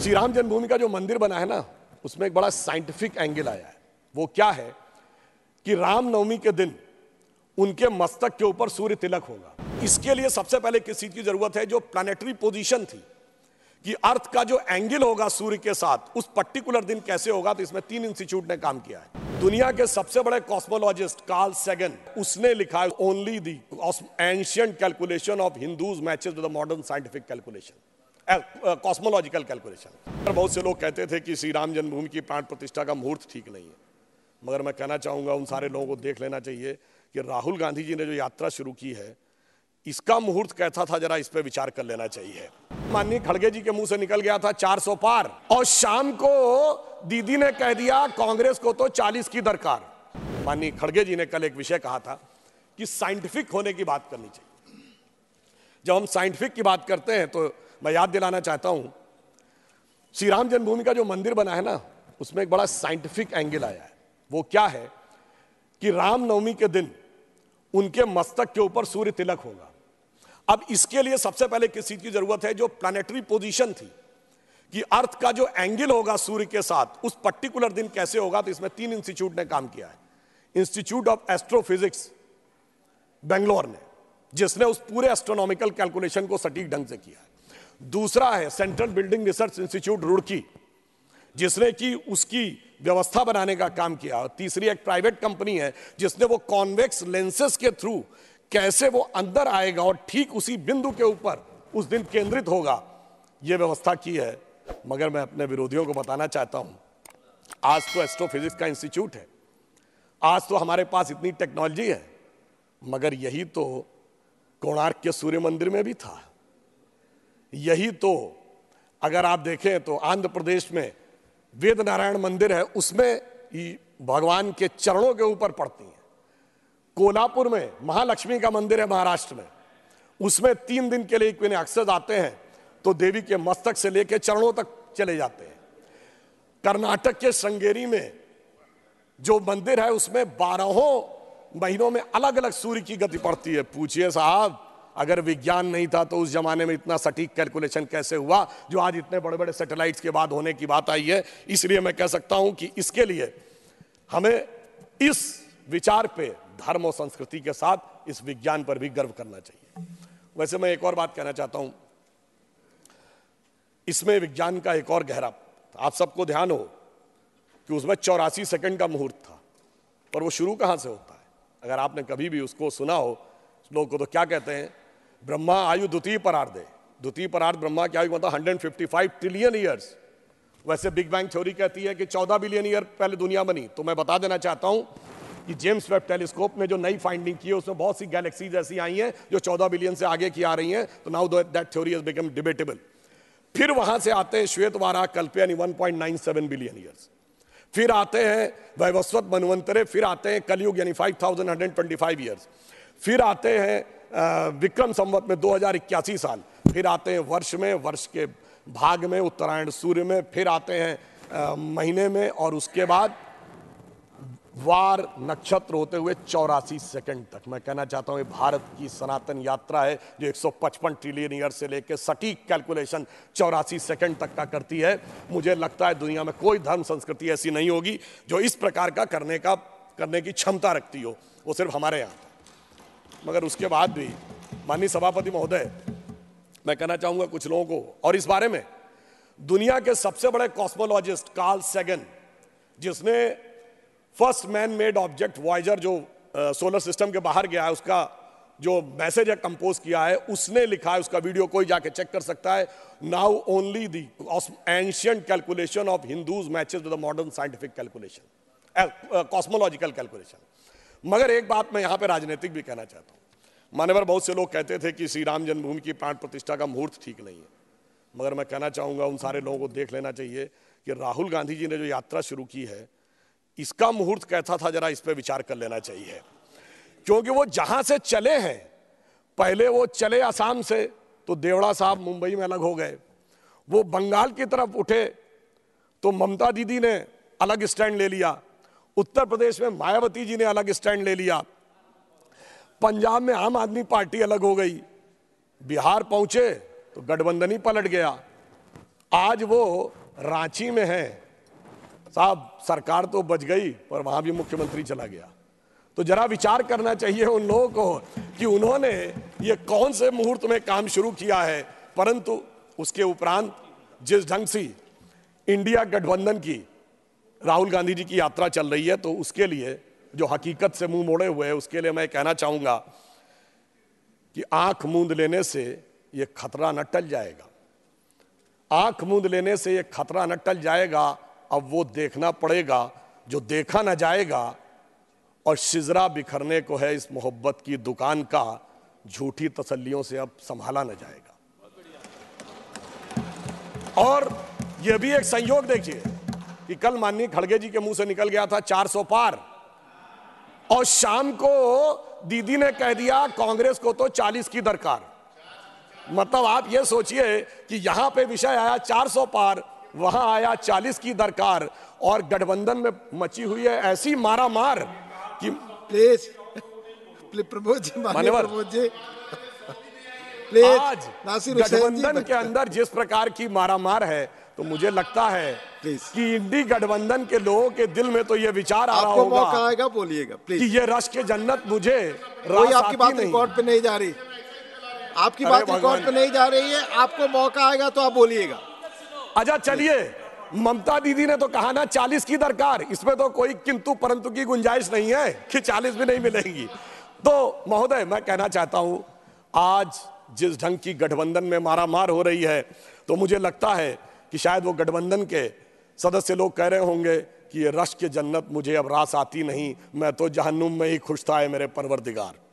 श्री राम जन्मभूमि का जो मंदिर बना है ना उसमें एक बड़ा साइंटिफिक एंगल आया है वो क्या है कि रामनवमी के दिन उनके मस्तक के ऊपर सूर्य तिलक होगा इसके लिए सबसे पहले किस चीज की जरूरत है जो प्लानिटरी पोजीशन थी कि अर्थ का जो एंगल होगा सूर्य के साथ उस पर्टिकुलर दिन कैसे होगा तो इसमें तीन इंस्टीट्यूट ने काम किया है दुनिया के सबसे बड़े कॉस्मोलॉजिस्ट कार्ल सेगन उसने लिखा है only the ancient calculation of Hindus matches with modern scientific calculation cosmological calculation पर बहुत से लोग कहते थे कि श्री राम जन्मभूमि की प्राण प्रतिष्ठा का मुहूर्त ठीक नहीं है मगर मैं कहना चाहूँगा उन सारे लोगों को देख लेना चाहिए कि राहुल गांधी जी ने जो यात्रा शुरू की है इसका मुहूर्त कैसा था जरा इस पर विचार कर लेना चाहिए माननीय खड़गे जी के मुंह से निकल गया था 400 पार और शाम को दीदी ने कह दिया कांग्रेस को तो 40 की दरकार माननीय खड़गे जी ने कल एक विषय कहा था कि साइंटिफिक होने की बात करनी चाहिए जब हम साइंटिफिक की बात करते हैं तो मैं याद दिलाना चाहता हूं श्री राम जन्मभूमि का जो मंदिर बना है ना उसमें एक बड़ा साइंटिफिक एंगल आया है वो क्या है कि रामनवमी के दिन उनके मस्तक के ऊपर सूर्य तिलक होगा अब इसके लिए सबसे पहले किस चीज की जरूरत है जो प्लानिटरी पोजीशन थी कि अर्थ का जो एंगल होगा सूर्य के साथ उस पर्टिकुलर दिन कैसे होगा तो इसमें तीन इंस्टीट्यूट ने काम किया है इंस्टीट्यूट ऑफ एस्ट्रोफिजिक्स बेंगलोर ने जिसने उस पूरे एस्ट्रोनॉमिकल कैलकुलेशन को सटीक ढंग से किया है दूसरा है central building research institute Roorkee जिसने कि उसकी व्यवस्था बनाने का काम किया और तीसरी एक प्राइवेट कंपनी है जिसने वो कॉन्वेक्स लेंसेस के थ्रू कैसे वो अंदर आएगा और ठीक उसी बिंदु के ऊपर उस दिन केंद्रित होगा ये व्यवस्था की है मगर मैं अपने विरोधियों को बताना चाहता हूं आज तो एस्ट्रोफिजिक्स का इंस्टीट्यूट है आज तो हमारे पास इतनी टेक्नोलॉजी है मगर यही तो कोणार्क के सूर्य मंदिर में भी था यही तो अगर आप देखें तो आंध्र प्रदेश में वेद नारायण मंदिर है उसमें भगवान के चरणों के ऊपर पड़ती हैं कोलापुर में महालक्ष्मी का मंदिर है महाराष्ट्र में उसमें तीन दिन के लिए इक्विन अक्सर आते हैं तो देवी के मस्तक से लेकर चरणों तक चले जाते हैं कर्नाटक के श्रृंगेरी में जो मंदिर है उसमें बारहों महीनों में अलग अलग सूर्य की गति पड़ती है पूछिए साहब अगर विज्ञान नहीं था तो उस जमाने में इतना सटीक कैलकुलेशन कैसे हुआ जो आज इतने बड़े बड़े सैटेलाइट्स के बाद होने की बात आई है इसलिए मैं कह सकता हूं कि इसके लिए हमें इस विचार पे धर्म और संस्कृति के साथ इस विज्ञान पर भी गर्व करना चाहिए वैसे मैं एक और बात कहना चाहता हूं इसमें विज्ञान का एक और गहरा आप सबको ध्यान हो कि उसमें चौरासी सेकंड का मुहूर्त था पर वो शुरू कहां से होता है अगर आपने कभी भी उसको सुना हो लोगों को तो क्या कहते हैं ब्रह्मा आयु द्वितीय परार्ध है द्वितीय परार्ध ब्रह्मा की आयु मतलब 155 ट्रिलियन ईयर्स वैसे बिग बैंग थ्योरी कहती है कि 14 बिलियन ईयर पहले दुनिया बनी तो मैं बता देना चाहता हूं कि जेम्स वेब टेलीस्कोप में जो नई फाइंडिंग की है उसमें बहुत सी गैलेक्सीज ऐसी आई हैं जो 14 बिलियन से आगे की आ रही हैं तो now that theory is become debatable फिर वहां से आते हैं श्वेत वारा कल्प यानी वन बिलियन ईयर्स फिर आते हैं वैवस्वत मनवंतरे फिर आते हैं कलयुग यानी फाइव 5125 ईयर्स फिर आते हैं विक्रम संवत में दो साल फिर आते हैं वर्ष में वर्ष के भाग में उत्तरायण सूर्य में फिर आते हैं महीने में और उसके बाद वार नक्षत्र होते हुए चौरासी सेकंड तक मैं कहना चाहता हूँ भारत की सनातन यात्रा है जो 155 ट्रिलियन ईयर से लेकर सटीक कैलकुलेशन चौरासी सेकंड तक का करती है मुझे लगता है दुनिया में कोई धर्म संस्कृति ऐसी नहीं होगी जो इस प्रकार का करने का करने की क्षमता रखती हो वो सिर्फ हमारे यहाँ मगर उसके बाद भी माननीय सभापति महोदय मैं कहना चाहूंगा कुछ लोगों को और इस बारे में दुनिया के सबसे बड़े कॉस्मोलॉजिस्ट कार्ल सेगन जिसने first man made object Voyager जो आ, सोलर सिस्टम के बाहर गया है उसका जो मैसेज है कंपोज किया है उसने लिखा है उसका वीडियो कोई जाके चेक कर सकता है now only the ancient calculation of Hindus matches with modern scientific calculation cosmological calculation मगर एक बात मैं यहाँ पे राजनीतिक भी कहना चाहता हूँ मान्यवर बहुत से लोग कहते थे कि श्री राम जन्मभूमि की प्राण प्रतिष्ठा का मुहूर्त ठीक नहीं है मगर मैं कहना चाहूँगा उन सारे लोगों को देख लेना चाहिए कि राहुल गांधी जी ने जो यात्रा शुरू की है इसका मुहूर्त कैसा था जरा इस पर विचार कर लेना चाहिए क्योंकि वो जहाँ से चले हैं पहले वो चले आसाम से तो देवड़ा साहब मुंबई में अलग हो गए वो बंगाल की तरफ उठे तो ममता दीदी ने अलग स्टैंड ले लिया उत्तर प्रदेश में मायावती जी ने अलग स्टैंड ले लिया पंजाब में आम आदमी पार्टी अलग हो गई बिहार पहुंचे तो गठबंधन ही पलट गया आज वो रांची में है साहब सरकार तो बच गई पर वहां भी मुख्यमंत्री चला गया तो जरा विचार करना चाहिए उन लोगों को कि उन्होंने ये कौन से मुहूर्त में काम शुरू किया है परंतु उसके उपरांत जिस ढंग से इंडिया गठबंधन की राहुल गांधी जी की यात्रा चल रही है तो उसके लिए जो हकीकत से मुंह मोड़े हुए हैं उसके लिए मैं कहना चाहूंगा कि आंख मूंद लेने से ये खतरा न टल जाएगा आंख मूंद लेने से यह खतरा न टल जाएगा अब वो देखना पड़ेगा जो देखा ना जाएगा और शिजरा बिखरने को है इस मोहब्बत की दुकान का झूठी तसल्लियों से अब संभाला ना जाएगा और यह भी एक संयोग देखिए कि कल माननीय खड़गे जी के मुंह से निकल गया था 400 पार और शाम को दीदी ने कह दिया कांग्रेस को तो 40 की दरकार मतलब आप ये सोचिए कि यहां पे विषय आया 400 पार वहां आया 40 की दरकार और गठबंधन में मची हुई है ऐसी मारा मार कि प्लीज प्रमोद जी मान्यवर आज गठबंधन के अंदर जिस प्रकार की मारामार है तो मुझे लगता है कि इंडी गठबंधन के लोगों के दिल में तो ये विचार आ रहा होगा मौका आएगा बोलिएगा प्लीज कि ये रश के जन्नत मुझे कोई आपकी बात रिकॉर्ड पे नहीं जा रही आपकी बात रिकॉर्ड पे नहीं जा रही है आपको मौका आएगा तो आप बोलिएगा अच्छा चलिए ममता दीदी ने तो कहा ना चालीस की दरकार इसमें तो कोई किंतु परंतु की गुंजाइश नहीं है कि चालीस भी नहीं मिलेंगी तो महोदय मैं कहना चाहता हूं आज जिस ढंग की गठबंधन में मारा मार हो रही है तो मुझे लगता है कि शायद वो गठबंधन के सदस्य लोग कह रहे होंगे कि ये रश के जन्नत मुझे अब रास आती नहीं मैं तो जहन्नुम में ही खुश था है मेरे परवरदिगार